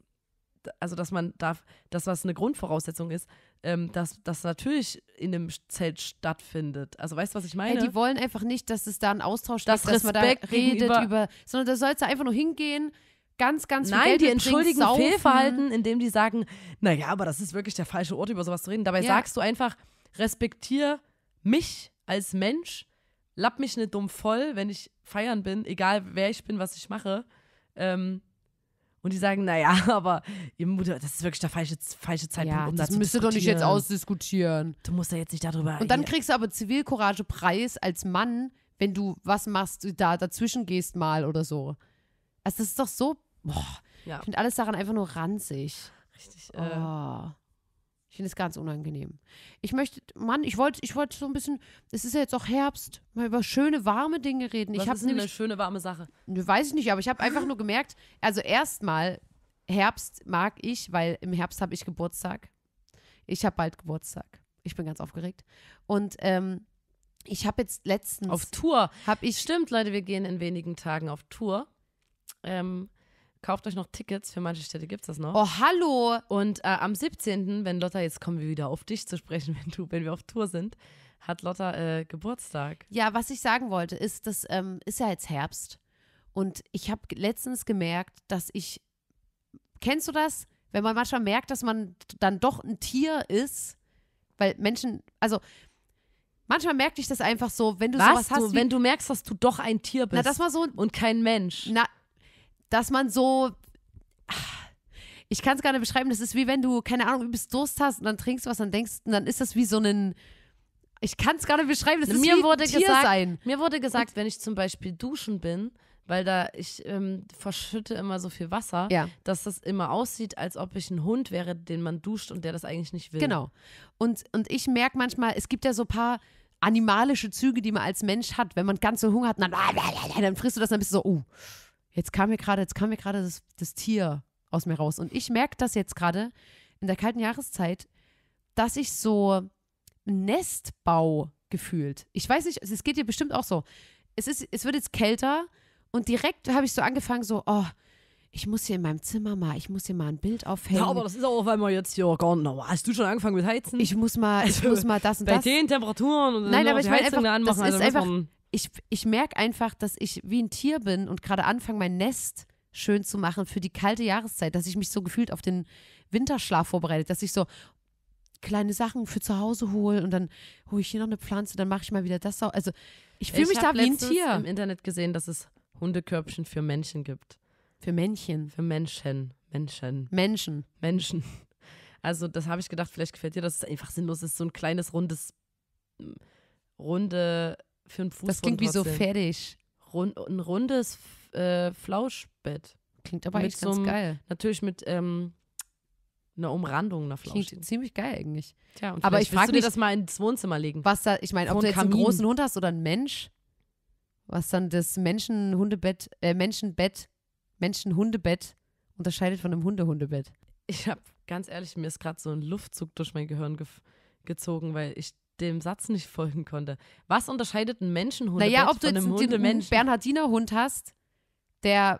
also dass man darf, dass was eine Grundvoraussetzung ist, ähm, dass das natürlich in einem Zelt stattfindet. Also weißt du, was ich meine? Hey, die wollen einfach nicht, dass es da einen Austausch das gibt, dass man da redet über, sondern da sollst du einfach nur hingehen, ganz, ganz viel Nein, Geld die entschuldigen saufen. Fehlverhalten, indem die sagen, naja, aber das ist wirklich der falsche Ort, über sowas zu reden. Dabei ja. sagst du einfach, respektier mich als Mensch, lapp mich nicht dumm voll, wenn ich feiern bin, egal wer ich bin, was ich mache. Ähm, und die sagen, naja, <laughs> aber ihr Mutter, das ist wirklich der falsche, falsche Zeitpunkt, ja, um das, das zu müsst ihr doch nicht jetzt ausdiskutieren. Du musst ja jetzt nicht darüber. Und dann kriegst du aber Zivilcouragepreis als Mann, wenn du was machst, da dazwischen gehst mal oder so. Also das ist doch so, boah, ja. ich finde alles daran einfach nur ranzig. Richtig. Äh, oh. Äh, ich finde es ganz unangenehm. Ich möchte, Mann, ich wollte ich wollt so ein bisschen, es ist ja jetzt auch Herbst, mal über schöne, warme Dinge reden. Was ich ist nämlich, eine schöne, warme Sache? weiß ich nicht, aber ich habe einfach <laughs> nur gemerkt, also erstmal, Herbst mag ich, weil im Herbst habe ich Geburtstag. Ich habe bald Geburtstag. Ich bin ganz aufgeregt. Und ähm, ich habe jetzt letztens. Auf Tour. Hab ich Stimmt, Leute, wir gehen in wenigen Tagen auf Tour. Ähm, Kauft euch noch Tickets, für manche Städte gibt es das noch. Oh, hallo! Und äh, am 17., wenn Lotta, jetzt kommen wir wieder auf dich zu sprechen, <laughs> wenn, du, wenn wir auf Tour sind, hat Lotta äh, Geburtstag. Ja, was ich sagen wollte, ist, das ähm, ist ja jetzt Herbst. Und ich habe letztens gemerkt, dass ich. Kennst du das? Wenn man manchmal merkt, dass man dann doch ein Tier ist, weil Menschen. Also. Manchmal merkte ich das einfach so, wenn du was? sowas hast. Du, wie, wenn du merkst, dass du doch ein Tier bist. Na, das mal so. Und kein Mensch. Na, dass man so. Ich kann es gar nicht beschreiben. Das ist wie wenn du, keine Ahnung, übelst Durst hast und dann trinkst du was dann denkst, und dann ist das wie so ein. Ich kann es gar nicht beschreiben. Das ist mir wie wurde Tier gesagt, sein. Mir wurde gesagt, wenn ich zum Beispiel duschen bin, weil da ich ähm, verschütte immer so viel Wasser, ja. dass das immer aussieht, als ob ich ein Hund wäre, den man duscht und der das eigentlich nicht will. Genau. Und, und ich merke manchmal, es gibt ja so ein paar animalische Züge, die man als Mensch hat. Wenn man ganz so Hunger hat, dann, dann frisst du das dann bist du so, uh jetzt kam mir gerade, jetzt kam mir gerade das, das Tier aus mir raus. Und ich merke das jetzt gerade in der kalten Jahreszeit, dass ich so ein Nest baue gefühlt. Ich weiß nicht, es geht dir bestimmt auch so. Es, ist, es wird jetzt kälter und direkt habe ich so angefangen, so, oh, ich muss hier in meinem Zimmer mal, ich muss hier mal ein Bild aufhängen. Ja, aber das ist auch, weil man jetzt hier gar nicht Hast du schon angefangen mit Heizen? Ich muss mal, ich also, muss mal das und bei das. Bei den Temperaturen und Nein, aber ich meine einfach, anmachen, das ist also einfach, ich, ich merke einfach, dass ich wie ein Tier bin und gerade anfange, mein Nest schön zu machen für die kalte Jahreszeit, dass ich mich so gefühlt auf den Winterschlaf vorbereite, dass ich so kleine Sachen für zu Hause hole und dann hole ich hier noch eine Pflanze, dann mache ich mal wieder das. Also ich fühle mich da wie ein Tier. Ich habe im Internet gesehen, dass es Hundekörbchen für Männchen gibt. Für Männchen. Für Menschen. Menschen. Menschen. Menschen. <laughs> Also das habe ich gedacht, vielleicht gefällt dir das. Ist einfach sinnlos. Es ist so ein kleines rundes runde für einen Fußboden. Das klingt wie so fertig. Rund, ein rundes äh, Flauschbett. Klingt aber mit eigentlich ganz so einem, geil. Natürlich mit ähm, einer Umrandung einer Flausche. Klingt ziemlich geil eigentlich. Tja, und aber ich frage mich, das mal ins Wohnzimmer legen. Was da, ich meine, ob du jetzt Kamin. einen großen Hund hast oder einen Mensch, was dann das Menschenhundebett, äh, Menschenbett, Menschenhundebett unterscheidet von einem Hundehundebett. Ich habe ganz ehrlich, mir ist gerade so ein Luftzug durch mein Gehirn ge gezogen, weil ich dem Satz nicht folgen konnte. Was unterscheidet einen Menschenhund naja, ob du jetzt einen Bernhardiner Hund hast, der,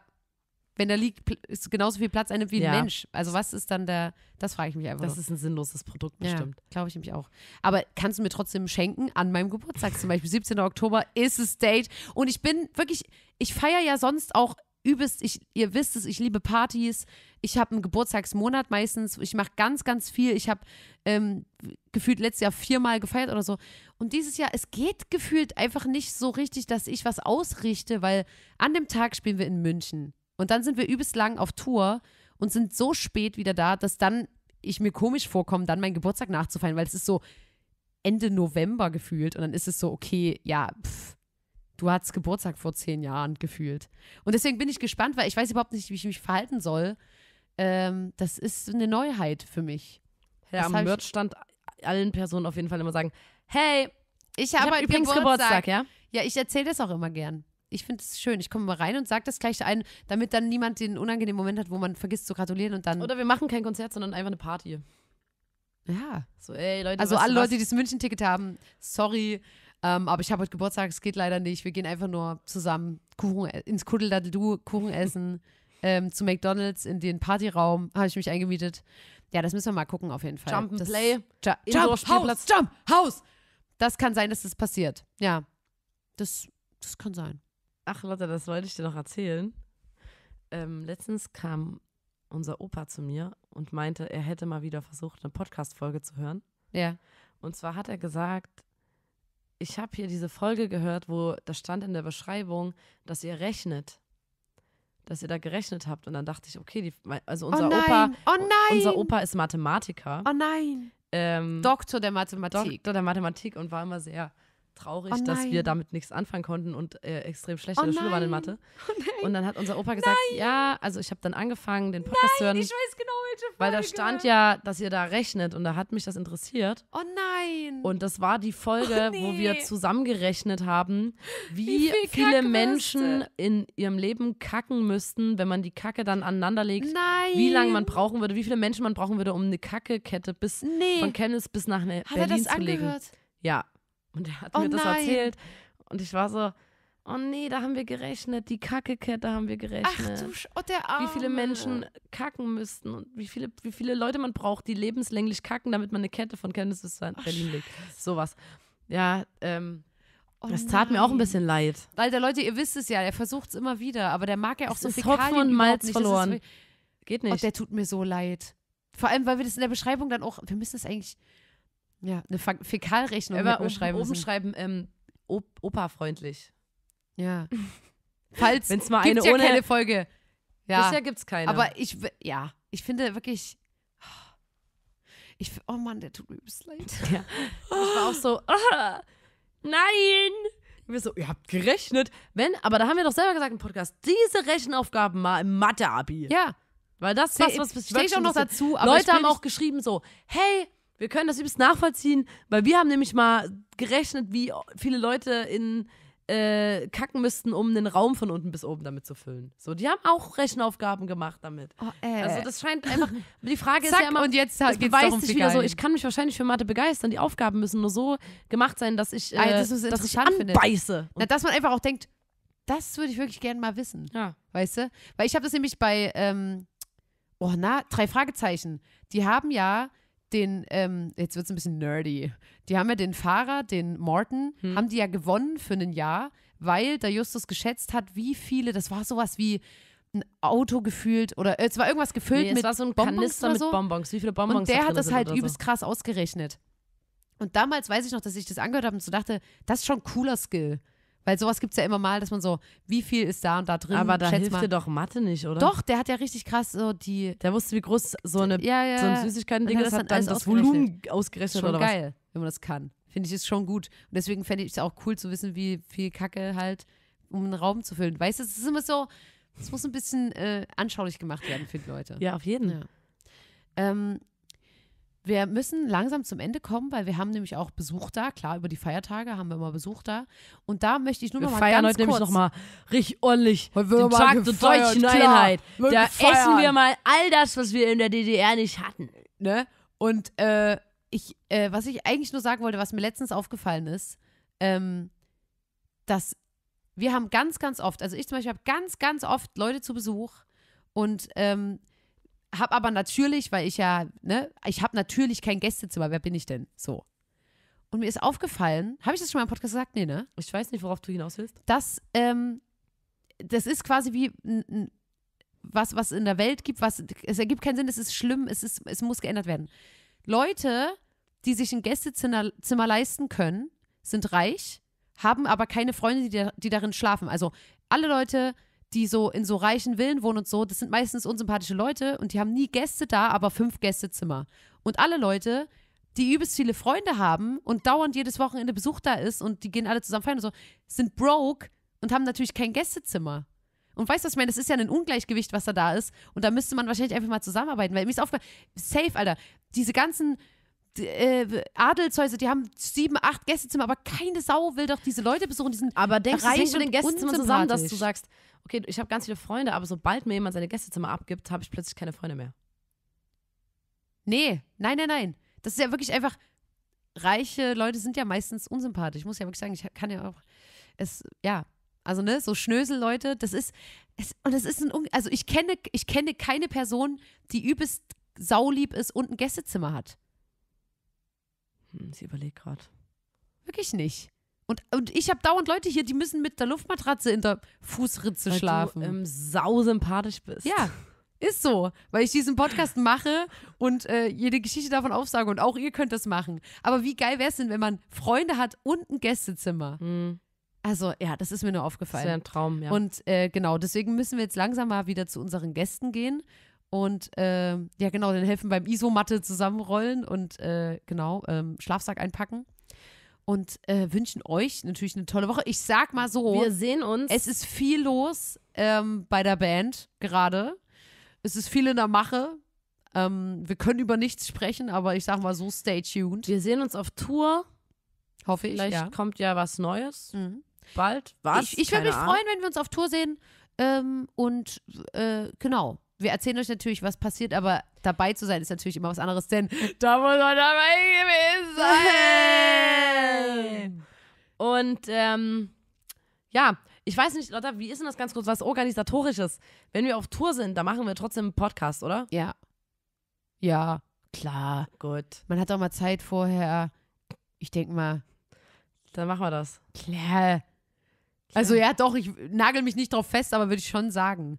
wenn er liegt, ist genauso viel Platz einnimmt wie ja. ein Mensch. Also was ist dann der, das frage ich mich einfach. Das noch. ist ein sinnloses Produkt bestimmt. Ja, glaube ich nämlich auch. Aber kannst du mir trotzdem schenken an meinem Geburtstag zum Beispiel, 17. Oktober ist es Date und ich bin wirklich, ich feiere ja sonst auch übelst, ich, ihr wisst es, ich liebe Partys. Ich habe einen Geburtstagsmonat meistens. Ich mache ganz, ganz viel. Ich habe ähm, gefühlt letztes Jahr viermal gefeiert oder so. Und dieses Jahr, es geht gefühlt einfach nicht so richtig, dass ich was ausrichte, weil an dem Tag spielen wir in München. Und dann sind wir übelst lang auf Tour und sind so spät wieder da, dass dann ich mir komisch vorkomme, dann meinen Geburtstag nachzufeiern, weil es ist so Ende November gefühlt. Und dann ist es so, okay, ja, pff du hattest Geburtstag vor zehn Jahren gefühlt. Und deswegen bin ich gespannt, weil ich weiß überhaupt nicht, wie ich mich verhalten soll. Ähm, das ist eine Neuheit für mich. Ja, am Merchstand allen Personen auf jeden Fall immer sagen, hey, ich habe hab übrigens Geburtstag. Geburtstag, ja? Ja, ich erzähle das auch immer gern ich finde es schön. Ich komme mal rein und sage das gleich ein, damit dann niemand den unangenehmen Moment hat, wo man vergisst zu gratulieren und dann. Oder wir machen kein Konzert, sondern einfach eine Party. Ja. So, ey, Leute. Also alle Leute, die das München-Ticket haben, sorry, ähm, aber ich habe heute Geburtstag, es geht leider nicht. Wir gehen einfach nur zusammen Kuchen, e- ins du Kuchen essen. <laughs> Ähm, zu McDonalds in den Partyraum habe ich mich eingemietet. Ja, das müssen wir mal gucken auf jeden Fall. Jump and das, Play. Ju Jump, Haus, Jump, Haus. Das kann sein, dass das passiert. Ja, das, das kann sein. Ach Lotte, das wollte ich dir noch erzählen. Ähm, letztens kam unser Opa zu mir und meinte, er hätte mal wieder versucht, eine Podcast-Folge zu hören. Ja. Und zwar hat er gesagt, ich habe hier diese Folge gehört, wo das stand in der Beschreibung, dass ihr rechnet. Dass ihr da gerechnet habt. Und dann dachte ich, okay, die, also unser, oh Opa, oh unser Opa ist Mathematiker. Oh nein. Ähm, Doktor der Mathematik. Doktor der Mathematik und war immer sehr traurig, oh dass wir damit nichts anfangen konnten und äh, extrem schlecht oh in der nein. Schule waren in Mathe. <laughs> Oh und dann hat unser Opa gesagt, nein. ja, also ich habe dann angefangen, den Podcast zu hören. Ich weiß genau, welche Folge. Weil da stand ja, dass ihr da rechnet und da hat mich das interessiert. Oh nein. Und das war die Folge, nee. Oh wo wir zusammengerechnet haben, wie, wie viel viele Menschen müsste. in ihrem Leben kacken müssten, wenn man die Kacke dann aneinander legt. Nein. Wie lange man brauchen würde, wie viele Menschen man brauchen würde, um eine Kackekette bis nee. von Chemnitz bis nach ne- Hat Berlin zu legen. Angehört? Ja, und er hat oh mir nein. das erzählt. Und ich war so, oh nee, da haben wir gerechnet, die Kacke-Kette haben wir gerechnet. Ach du Sch oh, der Arme. Wie viele Menschen kacken müssten und wie viele, wie viele Leute man braucht, die lebenslänglich kacken, damit man eine Kette von Candice bis oh, Berlin legt. Sowas. Ja, ähm. Oh das tat nein. mir auch ein bisschen leid. Alter Leute, ihr wisst es ja, er versucht es immer wieder, aber der mag ja auch es so viel Hopfen und Malz nicht. verloren. Ist, Geht oh, nicht. Oh, der tut mir so leid. Vor allem, weil wir das in der Beschreibung dann auch, wir müssen es eigentlich, ja, eine Fäkalrechnung ja, mit schreiben oben schreiben, ähm, op Opa-freundlich. Ja. <laughs> Falls wenn es mal eine ja ohne keine Folge. Ja. Bisher es keine. Aber ich ja, ich finde wirklich ich oh Mann, der tut mir übelst leid. <laughs> Ja. Ich war auch so ah, <laughs> nein. Wir so, ihr habt gerechnet, wenn, aber da haben wir doch selber gesagt im Podcast, diese Rechenaufgaben mal im Mathe Abi. Ja. Weil das ist was, was ich auch noch dazu. Leute haben auch geschrieben so, hey, wir können das übrigens nachvollziehen, weil wir haben nämlich mal gerechnet, wie viele Leute in äh, kacken müssten, um den Raum von unten bis oben damit zu füllen. So, die haben auch Rechenaufgaben gemacht damit. Oh, ey. Also das scheint einfach. Die Frage Zack, ist ja immer. Und jetzt das geht's beweist sich wieder so. Ich kann mich wahrscheinlich für Mathe begeistern. Die Aufgaben müssen nur so gemacht sein, dass ich, äh, ah, das dass ich anbeiße. Na, dass man einfach auch denkt, das würde ich wirklich gerne mal wissen. Ja. Weißt du? Weil ich habe das nämlich bei ähm, Oh na, drei Fragezeichen. Die haben ja den, ähm, jetzt wird es ein bisschen nerdy, die haben ja den Fahrer, den Morton, hm. haben die ja gewonnen für ein Jahr, weil der Justus geschätzt hat, wie viele, das war sowas wie ein Auto gefühlt oder äh, es war irgendwas gefüllt nee, mit war so ein Bonbons Kanister so. mit Bonbons, wie viele Bonbons Und der hat das halt übelst so. krass ausgerechnet. Und damals weiß ich noch, dass ich das angehört habe und so dachte, das ist schon ein cooler Skill. Weil sowas gibt es ja immer mal, dass man so, wie viel ist da und da drin? Aber da hilft mal. dir doch Mathe nicht, oder? Doch, der hat ja richtig krass so die. Der wusste, wie groß so eine, ja, ja, so ein Süßigkeiten-Ding ist, hat dann, das Volumen ausgerechnet schon oder geil, was? geil, wenn man das kann. Finde ich ist schon gut. Und deswegen fände ich es auch cool zu wissen, wie viel Kacke halt, um einen Raum zu füllen. Weißt du, es ist immer so, es muss ein bisschen äh, anschaulich gemacht werden finde die Leute. Ja, auf jeden Fall. Ja. Ähm, wir müssen langsam zum Ende kommen, weil wir haben nämlich auch Besuch da. Klar, über die Feiertage haben wir immer Besuch da. Und da möchte ich nur wir noch mal feiern ganz heute kurz nämlich noch mal richtig ordentlich heute den Tag gefeiert, der deutschen klar, Einheit. Da feiern. essen wir mal all das, was wir in der DDR nicht hatten. Ne? Und äh, ich, äh, was ich eigentlich nur sagen wollte, was mir letztens aufgefallen ist, ähm, dass wir haben ganz, ganz oft, also ich zum Beispiel habe ganz, ganz oft Leute zu Besuch und ähm, habe aber natürlich, weil ich ja, ne, ich habe natürlich kein Gästezimmer, wer bin ich denn? So. Und mir ist aufgefallen, habe ich das schon mal im Podcast gesagt? Nee, ne? Ich weiß nicht, worauf du hinaus willst. Dass, ähm, das ist quasi wie was, was in der Welt gibt, was, es ergibt keinen Sinn, es ist schlimm, es, ist, es muss geändert werden. Leute, die sich ein Gästezimmer Zimmer leisten können, sind reich, haben aber keine Freunde, die, die darin schlafen. Also alle Leute, die so in so reichen Villen wohnen und so, das sind meistens unsympathische Leute und die haben nie Gäste da, aber fünf Gästezimmer. Und alle Leute, die übelst viele Freunde haben und dauernd jedes Wochenende Besuch da ist und die gehen alle zusammen feiern und so, sind broke und haben natürlich kein Gästezimmer. Und weißt du, was ich meine? Das ist ja ein Ungleichgewicht, was da da ist. Und da müsste man wahrscheinlich einfach mal zusammenarbeiten. Weil mir ist aufgefallen, safe, Alter. Diese ganzen äh, Adelshäuser, die haben sieben, acht Gästezimmer, aber keine Sau will doch diese Leute besuchen. Die sind aber denkst du nicht den Gästezimmern zusammen, dass du sagst, okay, ich habe ganz viele Freunde, aber sobald mir jemand seine Gästezimmer abgibt, habe ich plötzlich keine Freunde mehr. Nee, nein, nein, nein. Das ist ja wirklich einfach, reiche Leute sind ja meistens unsympathisch. Ich muss ja wirklich sagen, ich kann ja auch, es, ja, also ne, so Schnösel-Leute, das ist, es, und das ist ein, also ich kenne, ich kenne keine Person, die übelst saulieb ist und ein Gästezimmer hat. Sie hm, überlegt gerade. Wirklich nicht. Und, und ich habe dauernd Leute hier, die müssen mit der Luftmatratze in der Fußritze Weil schlafen. Du ähm, sausympathisch bist. Ja. Ist so, weil ich diesen Podcast mache und äh, jede Geschichte davon aufsage und auch ihr könnt das machen. Aber wie geil wäre es denn, wenn man Freunde hat und ein Gästezimmer? Mhm. Also ja, das ist mir nur aufgefallen. Das wäre ein Traum, ja. Und äh, genau, deswegen müssen wir jetzt langsam mal wieder zu unseren Gästen gehen und äh, ja genau, den helfen beim Isomatte zusammenrollen und äh, genau ähm, Schlafsack einpacken und äh, wünschen euch natürlich eine tolle Woche. Ich sag mal so. Wir sehen uns. Es ist viel los ähm, bei der Band gerade. Es ist viel in der Mache. Ähm, wir können über nichts sprechen, aber ich sag mal so, stay tuned. Wir sehen uns auf Tour. Hoffe ich. Vielleicht ja. kommt ja was Neues. Mhm. Bald. Was? Ich, ich würde mich Ahnung. freuen, wenn wir uns auf Tour sehen. Ähm, und äh, genau. Wir erzählen euch natürlich, was passiert, aber dabei zu sein ist natürlich immer was anderes, denn da muss man dabei gewesen sein. Und ähm, ja, ich weiß nicht, Lotta, wie ist denn das ganz kurz, was organisatorisches? Wenn wir auf Tour sind, da machen wir trotzdem einen Podcast, oder? Ja. Ja, klar. Gut. Man hat auch mal Zeit vorher. Ich denke mal. Dann machen wir das. Klar. Also ja, doch, ich nagel mich nicht drauf fest, aber würde ich schon sagen.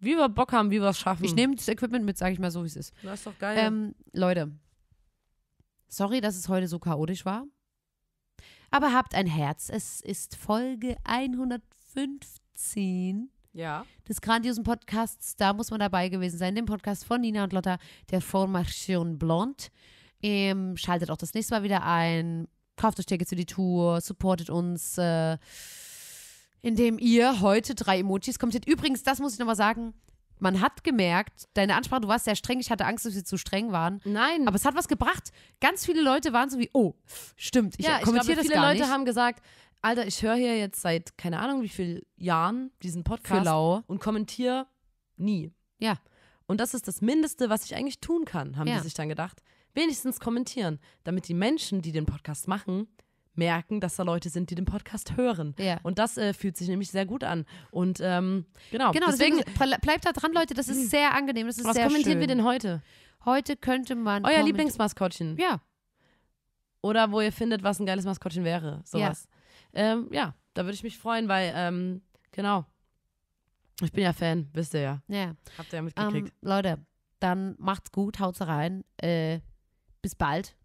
Wie wir Bock haben, wie wir es schaffen. Ich nehme das Equipment mit, sage ich mal so, wie es ist. Das ist doch geil. Ähm, Leute, sorry, dass es heute so chaotisch war. Aber habt ein Herz. Es ist Folge 115 ja. des grandiosen Podcasts. Da muss man dabei gewesen sein. Dem Podcast von Nina und Lotta, der Formation Blonde. Ähm, schaltet auch das nächste Mal wieder ein. Kauft euch Tickets für die Tour. Supportet uns. Äh, indem ihr heute drei Emojis kommentiert. Übrigens, das muss ich nochmal sagen. Man hat gemerkt, deine Ansprache, du warst sehr streng. Ich hatte Angst, dass wir zu streng waren. Nein. Aber es hat was gebracht. Ganz viele Leute waren so wie, oh, stimmt, ich ja, kommentiere das viele gar Leute nicht. haben gesagt, Alter, ich höre hier jetzt seit keine Ahnung wie vielen Jahren diesen Podcast Klau. und kommentiere nie. Ja. Und das ist das Mindeste, was ich eigentlich tun kann, haben ja. die sich dann gedacht. Wenigstens kommentieren, damit die Menschen, die den Podcast machen, merken, dass da Leute sind, die den Podcast hören. Ja. Und das äh, fühlt sich nämlich sehr gut an. Und ähm, genau. Genau, deswegen, deswegen bleibt da dran, Leute. Das ist mhm. sehr angenehm. Das ist was sehr kommentieren schön. wir denn heute? Heute könnte man. Euer Lieblingsmaskottchen. Ja. Oder wo ihr findet, was ein geiles Maskottchen wäre. Sowas. Ja, ähm, ja da würde ich mich freuen, weil, ähm, genau. Ich bin ja Fan, wisst ihr ja. Ja. Habt ihr ja mitgekriegt. Um, ähm, Leute, dann macht's gut, haut's rein. Äh, bis bald.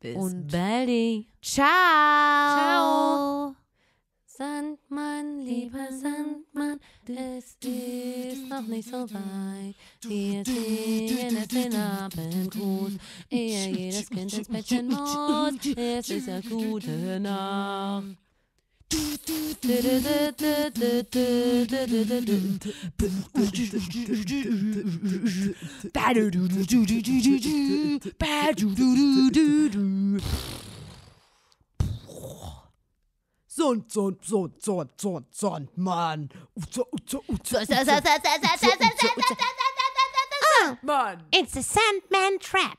Bis und bald. Ciao. Ciao. Sandmann, lieber Sandmann, es ist noch nicht so weit. Wir sehen es den Abendgruß, ehe jedes Kind ins Bettchen muss. Es ist ja gute Nacht. Sund, Sund, Sund, Sund, Sund, Sund, Mann. Oh, Mann. It's a Sandman trap.